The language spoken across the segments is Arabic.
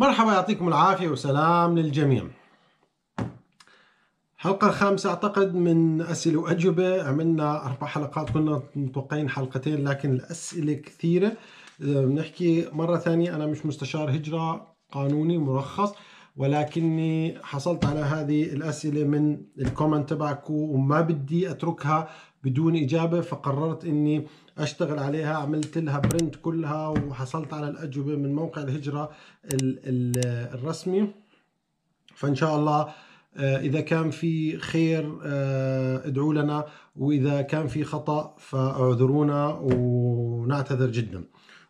مرحبا يعطيكم العافية وسلام للجميع حلقة خامسة أعتقد من أسئلة وأجوبة عملنا أربع حلقات كنا متوقعين حلقتين لكن الأسئلة كثيرة بنحكي أه، مرة ثانية أنا مش مستشار هجرة قانوني مرخص ولكني حصلت على هذه الأسئلة من الكومنت تبعكم وما بدي أتركها بدون إجابة فقررت أني أشتغل عليها عملت لها برنت كلها وحصلت على الأجوبة من موقع الهجرة الرسمي فإن شاء الله آه، إذا كان في خير آه، ادعوا لنا وإذا كان في خطأ فاعذرونا ونعتذر جدا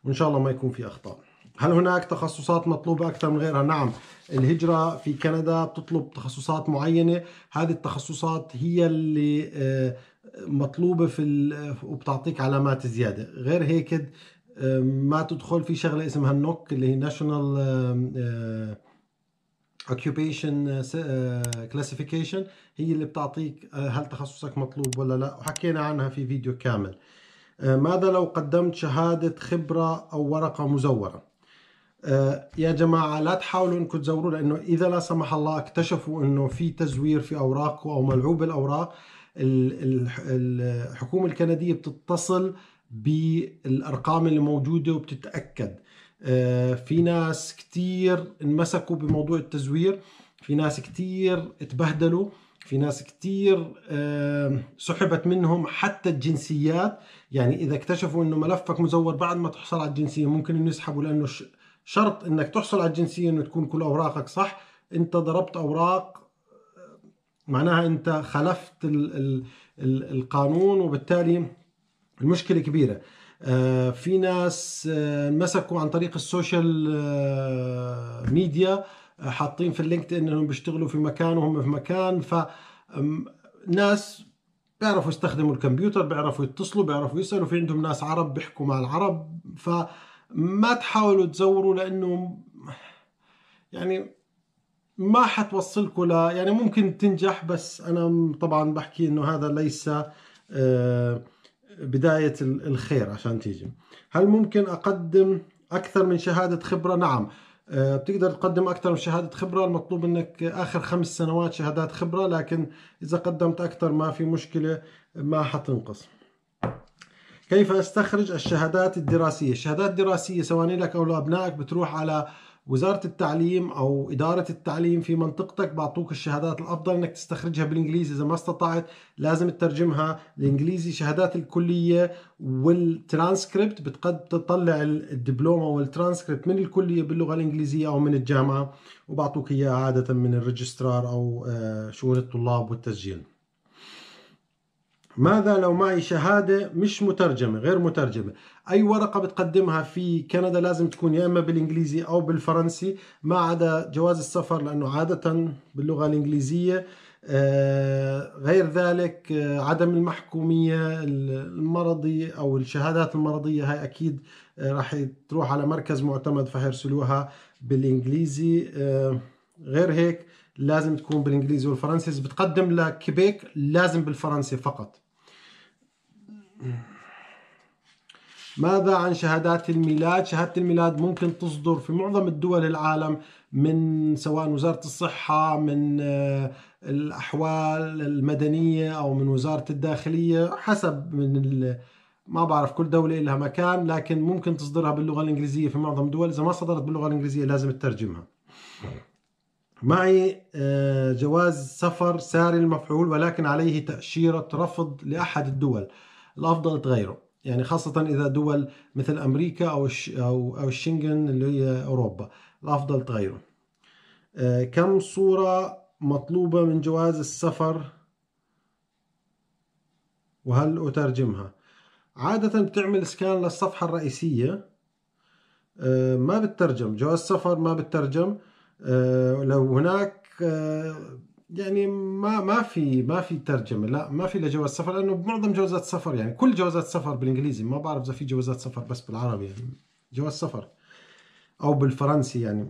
وإن شاء الله ما يكون في أخطاء هل هناك تخصصات مطلوبة أكثر من غيرها؟ نعم الهجرة في كندا بتطلب تخصصات معينة هذه التخصصات هي اللي آه، مطلوبة في ال... آه، وبتعطيك علامات زيادة غير هيك آه، ما تدخل في شغلة اسمها النوك اللي هي ناشونال Occupation كلاسيفيكيشن هي اللي بتعطيك هل تخصصك مطلوب ولا لا وحكينا عنها في فيديو كامل ماذا لو قدمت شهادة خبرة أو ورقة مزورة آه، يا جماعة لا تحاولوا انكم تزوروا لانه اذا لا سمح الله اكتشفوا انه في تزوير في اوراقه او ملعوب الاوراق الحكومة الكندية بتتصل بالارقام اللي موجودة وبتتأكد آه، في ناس كتير انمسكوا بموضوع التزوير في ناس كتير اتبهدلوا في ناس كتير سحبت منهم حتى الجنسيات يعني اذا اكتشفوا انه ملفك مزور بعد ما تحصل على الجنسية ممكن انه يسحبوا لانه شرط انك تحصل على الجنسيه انه تكون كل اوراقك صح انت ضربت اوراق معناها انت خلفت الـ الـ الـ القانون وبالتالي المشكله كبيره آه، في ناس آه، مسكوا عن طريق السوشيال آه، ميديا حاطين في اللينكد ان انهم بيشتغلوا في مكان وهم في مكان ف ناس بيعرفوا يستخدموا الكمبيوتر بيعرفوا يتصلوا بيعرفوا يسالوا في عندهم ناس عرب بيحكوا مع العرب ف ما تحاولوا تزوروا لانه يعني ما حتوصلكم ل يعني ممكن تنجح بس انا طبعا بحكي انه هذا ليس آه، بدايه الخير عشان تيجي هل ممكن اقدم اكثر من شهاده خبره نعم آه، بتقدر تقدم اكثر من شهاده خبره المطلوب انك اخر خمس سنوات شهادات خبره لكن اذا قدمت اكثر ما في مشكله ما حتنقص كيف استخرج الشهادات الدراسيه الشهادات الدراسيه سواء لك او لابنائك بتروح على وزاره التعليم او اداره التعليم في منطقتك بعطوك الشهادات الافضل انك تستخرجها بالانجليزي اذا ما استطعت لازم تترجمها للانجليزي شهادات الكليه والترانسكريبت بتقد تطلع الدبلومه والترانسكريبت من الكليه باللغه الانجليزيه او من الجامعه وبعطوك اياها عاده من الريجسترار او آه، شؤون الطلاب والتسجيل ماذا لو معي شهادة مش مترجمة غير مترجمة أي ورقة بتقدمها في كندا لازم تكون يا إما بالإنجليزي أو بالفرنسي ما عدا جواز السفر لأنه عادة باللغة الإنجليزية آه، غير ذلك آه، عدم المحكومية المرضي أو الشهادات المرضية هاي أكيد آه، راح تروح على مركز معتمد فهيرسلوها بالإنجليزي غير هيك لازم تكون بالإنجليزي والفرنسي بتقدم لكيبيك لازم بالفرنسي فقط ماذا عن شهادات الميلاد؟ شهادة الميلاد ممكن تصدر في معظم الدول العالم من سواء وزارة الصحة من آه، الأحوال المدنية أو من وزارة الداخلية حسب من ما بعرف كل دولة لها مكان لكن ممكن تصدرها باللغة الإنجليزية في معظم الدول إذا ما صدرت باللغة الإنجليزية لازم تترجمها معي آه، جواز سفر ساري المفعول ولكن عليه تأشيرة رفض لأحد الدول الافضل تغيره يعني خاصة إذا دول مثل أمريكا أو أو الشنغن اللي هي أوروبا الأفضل تغيره آه، كم صورة مطلوبة من جواز السفر وهل أترجمها عادة بتعمل سكان للصفحة الرئيسية آه، ما بترجم جواز السفر ما بترجم آه، لو هناك يعني ما ما في ما في ترجمه لا ما في لجواز سفر لانه معظم جوازات السفر يعني كل جوازات السفر بالانجليزي ما بعرف اذا في جوازات سفر بس بالعربي يعني جواز سفر او بالفرنسي يعني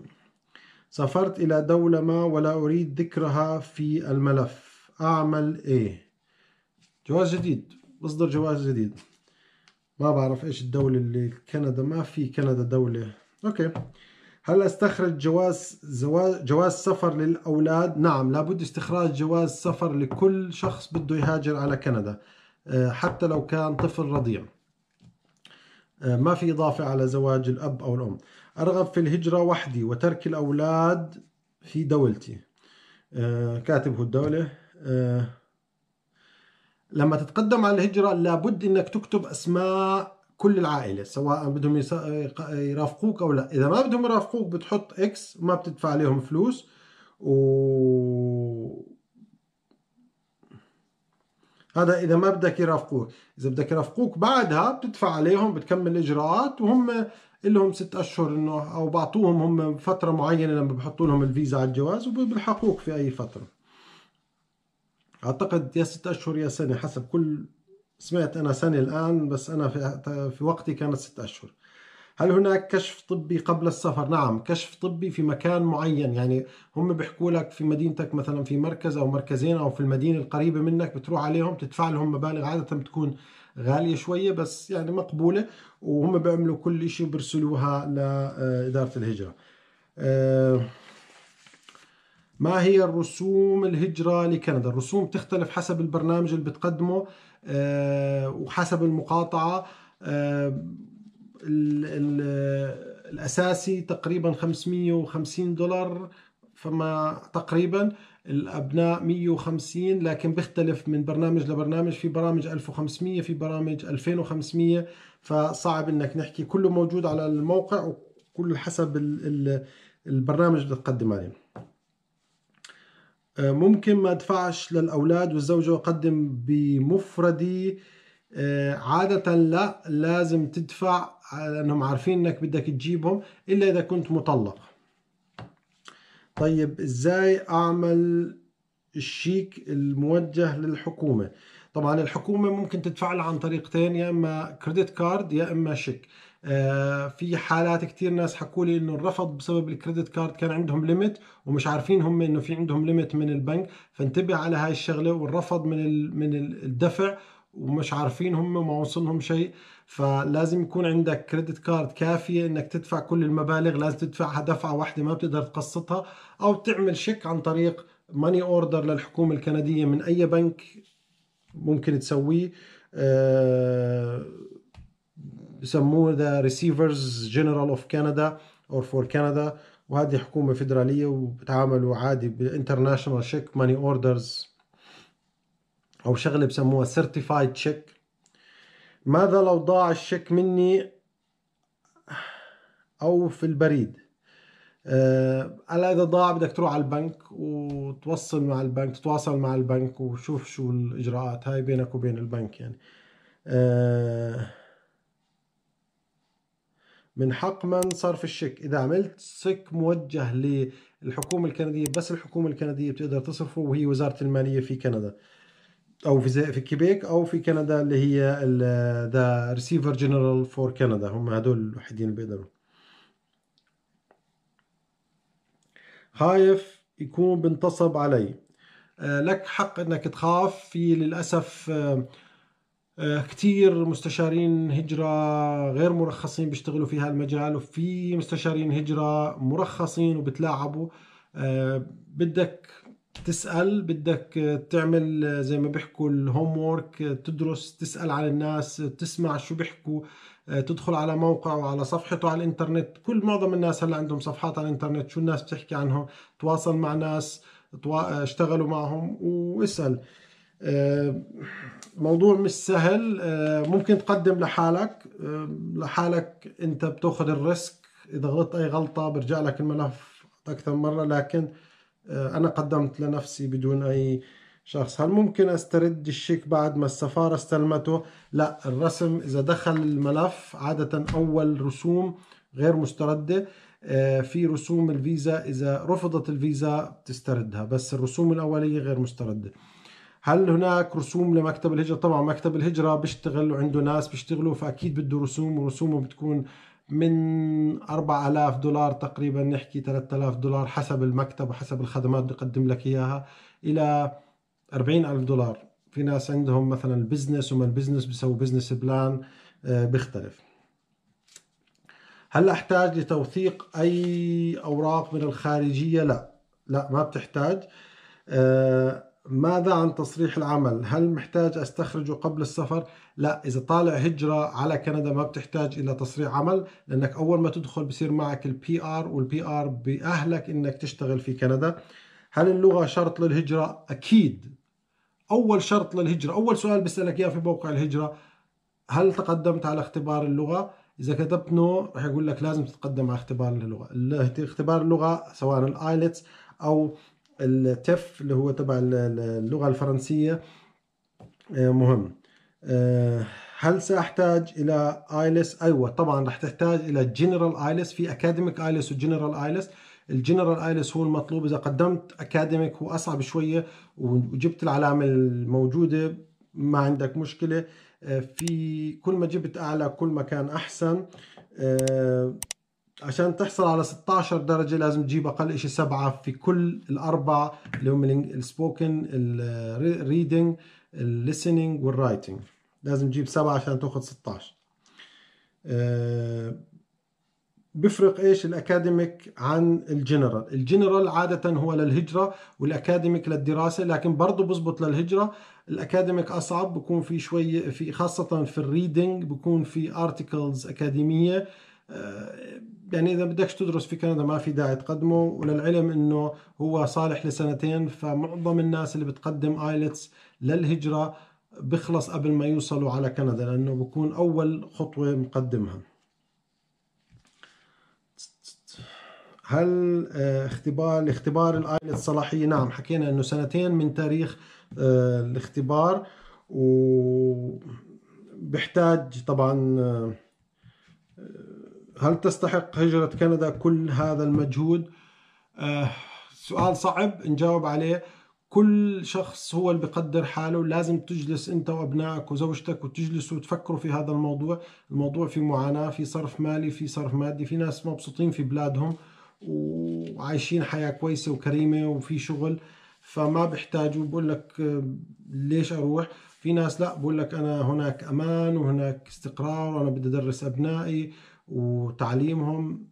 سافرت الى دوله ما ولا اريد ذكرها في الملف اعمل ايه جواز جديد اصدر جواز جديد ما بعرف ايش الدوله اللي كندا ما في كندا دوله اوكي هل استخرج جواز زواج جواز سفر للاولاد؟ نعم لابد استخراج جواز سفر لكل شخص بده يهاجر على كندا آه، حتى لو كان طفل رضيع. آه، ما في اضافه على زواج الاب او الام. ارغب في الهجره وحدي وترك الاولاد في دولتي. آه، كاتب هو الدوله لما تتقدم على الهجره لابد انك تكتب اسماء كل العائله سواء بدهم يرافقوك او لا اذا ما بدهم يرافقوك بتحط اكس وما بتدفع عليهم فلوس و هذا اذا ما بدك يرافقوك اذا بدك يرافقوك بعدها بتدفع عليهم بتكمل اجراءات وهم لهم ست اشهر انه او بعطوهم هم فتره معينه لما بحطوا لهم الفيزا على الجواز وبيلحقوك في اي فتره اعتقد يا ست اشهر يا سنه حسب كل سمعت أنا سنة الآن بس أنا في, في وقتي كانت ست أشهر هل هناك كشف طبي قبل السفر؟ نعم كشف طبي في مكان معين يعني هم بيحكوا لك في مدينتك مثلا في مركز أو مركزين أو في المدينة القريبة منك بتروح عليهم تدفع لهم مبالغ عادة بتكون غالية شوية بس يعني مقبولة وهم بيعملوا كل شيء وبرسلوها لإدارة آه، الهجرة آه، ما هي الرسوم الهجرة لكندا؟ الرسوم تختلف حسب البرنامج اللي بتقدمه آه، وحسب المقاطعة آه، الأساسي تقريبا 550 دولار فما تقريبا الابناء 150 لكن بيختلف من برنامج لبرنامج في برامج 1500 في برامج 2500 فصعب انك نحكي كله موجود على الموقع وكل حسب البرنامج اللي بتقدم عليه آه، ممكن ما ادفعش للاولاد والزوجه واقدم بمفردي آه، عادة لا لازم تدفع لأنهم عارفين أنك بدك تجيبهم إلا إذا كنت مطلق طيب إزاي أعمل الشيك الموجه للحكومة طبعا الحكومة ممكن تدفع لها عن طريقتين يا إما كريدت كارد يا إما شيك آه، في حالات كثير ناس حكوا لي انه الرفض بسبب الكريدت كارد كان عندهم ليميت ومش عارفين هم انه في عندهم ليميت من البنك فانتبه على هاي الشغله والرفض من من الدفع ومش عارفين هم ما وصلهم شيء فلازم يكون عندك كريدت كارد كافيه انك تدفع كل المبالغ لازم تدفعها دفعه واحده ما بتقدر تقسطها او تعمل شيك عن طريق ماني اوردر للحكومه الكنديه من اي بنك ممكن تسويه أه بسموه ذا ريسيفرز جنرال اوف كندا اور فور كندا وهذه حكومه فدراليه وبتعاملوا عادي بالانترناشونال شيك ماني اوردرز او شغله بسموها سيرتيفايد شيك ماذا لو ضاع الشيك مني او في البريد هلا أه اذا ضاع بدك تروح على البنك وتوصل مع البنك تتواصل مع البنك وشوف شو الاجراءات هاي بينك وبين البنك يعني أه من حق من صرف الشيك إذا عملت شيك موجه للحكومة الكندية بس الحكومة الكندية بتقدر تصرفه وهي وزارة المالية في كندا أو في في كيبيك أو في كندا اللي هي ذا ريسيفر جنرال فور كندا هم هدول الوحيدين اللي بيقدروا خايف يكون بنتصب علي آه، لك حق انك تخاف في للاسف آه، آه، كتير مستشارين هجرة غير مرخصين بيشتغلوا في هالمجال وفي مستشارين هجرة مرخصين وبتلاعبوا آه، بدك تسأل بدك تعمل آه، زي ما بيحكوا الهوم وورك تدرس تسأل على الناس تسمع شو بيحكوا تدخل على موقعه وعلى صفحته على الانترنت كل معظم الناس هلا عندهم صفحات على الانترنت شو الناس بتحكي عنهم تواصل مع ناس اشتغلوا معهم واسأل آه، موضوع مش سهل آه، ممكن تقدم لحالك آه، لحالك انت بتاخذ الريسك اذا غلطت اي غلطه برجع لك الملف اكثر مره لكن انا قدمت لنفسي بدون اي شخص هل ممكن استرد الشيك بعد ما السفاره استلمته لا الرسم اذا دخل الملف عاده اول رسوم غير مسترده في رسوم الفيزا اذا رفضت الفيزا بتستردها بس الرسوم الاوليه غير مسترده هل هناك رسوم لمكتب الهجرة طبعا مكتب الهجرة بيشتغل وعنده ناس بيشتغلوا فأكيد بده رسوم ورسومه بتكون من 4000 دولار تقريبا نحكي 3000 دولار حسب المكتب وحسب الخدمات اللي بقدم لك إياها إلى 40000 دولار في ناس عندهم مثلا البزنس وما البزنس بيسووا بزنس بلان بيختلف هل احتاج لتوثيق اي اوراق من الخارجيه لا لا ما بتحتاج أه ماذا عن تصريح العمل هل محتاج أستخرجه قبل السفر لا إذا طالع هجرة على كندا ما بتحتاج إلى تصريح عمل لأنك أول ما تدخل بصير معك البي آر والبي آر بأهلك إنك تشتغل في كندا هل اللغة شرط للهجرة أكيد أول شرط للهجرة أول سؤال بسألك إياه في موقع الهجرة هل تقدمت على اختبار اللغة إذا كتبت نو رح يقول لك لازم تتقدم على اختبار اللغة اختبار اللغة سواء الآيلتس e أو التف اللي هو تبع اللغة الفرنسية آه، مهم آه، هل سأحتاج إلى آيلس؟ أيوة طبعا رح تحتاج إلى جنرال آيلس في أكاديميك آيلس وجنرال آيلس الجنرال آيلس هو المطلوب إذا قدمت أكاديميك هو أصعب شوية وجبت العلامة الموجودة ما عندك مشكلة آه، في كل ما جبت أعلى كل ما كان أحسن عشان تحصل على 16 درجة لازم تجيب أقل شيء سبعة في كل الأربع اللي هم السبوكن الريدنج الليسننج والرايتنج لازم تجيب سبعة عشان تاخذ 16 آه، بفرق ايش الاكاديميك عن الجنرال الجنرال عادة هو للهجرة والاكاديميك للدراسة لكن برضه بزبط للهجرة الاكاديميك اصعب بكون في شويه في خاصة في الريدنج بكون في ارتكلز اكاديمية آه، يعني اذا بدكش تدرس في كندا ما في داعي تقدمه وللعلم انه هو صالح لسنتين فمعظم الناس اللي بتقدم ايلتس للهجره بخلص قبل ما يوصلوا على كندا لانه بكون اول خطوه مقدمها هل آه، اختبار الاختبار الايلتس صلاحيه نعم حكينا انه سنتين من تاريخ آه، الاختبار وبحتاج طبعا هل تستحق هجرة كندا كل هذا المجهود؟ آه سؤال صعب نجاوب عليه كل شخص هو اللي بقدر حاله لازم تجلس انت وابنائك وزوجتك وتجلسوا وتفكروا في هذا الموضوع الموضوع في معاناة في صرف مالي في صرف مادي في ناس مبسوطين في بلادهم وعايشين حياة كويسة وكريمة وفي شغل فما بحتاجوا بقول لك آه، ليش اروح في ناس لا بقول لك انا هناك امان وهناك استقرار وانا بدي ادرس ابنائي وتعليمهم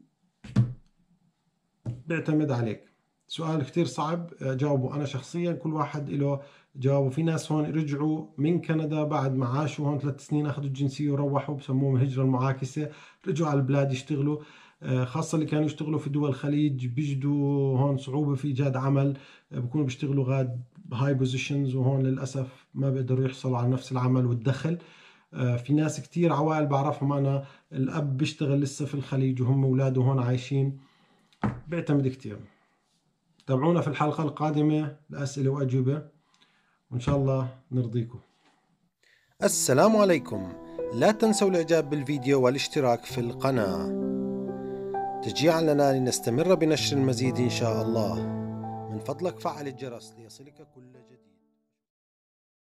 بيعتمد عليك سؤال كتير صعب جاوبه أنا شخصيا كل واحد له جاوبه في ناس هون رجعوا من كندا بعد ما عاشوا هون ثلاث سنين أخذوا الجنسية وروحوا بسموهم الهجرة المعاكسة رجعوا على البلاد يشتغلوا آه، خاصة اللي كانوا يشتغلوا في دول الخليج بيجدوا هون صعوبة في إيجاد عمل آه، بكونوا بيشتغلوا غاد هاي بوزيشنز وهون للأسف ما بيقدروا يحصلوا على نفس العمل والدخل آه، في ناس كتير عوائل بعرفهم أنا الأب بيشتغل لسه في الخليج وهم أولاده هون عايشين بيعتمد كتير تابعونا في الحلقة القادمة لأسئلة وأجوبة وإن شاء الله نرضيكم السلام عليكم لا تنسوا الإعجاب بالفيديو والاشتراك في القناة تشجيعا لنا لنستمر بنشر المزيد إن شاء الله من فضلك فعل الجرس ليصلك كل جديد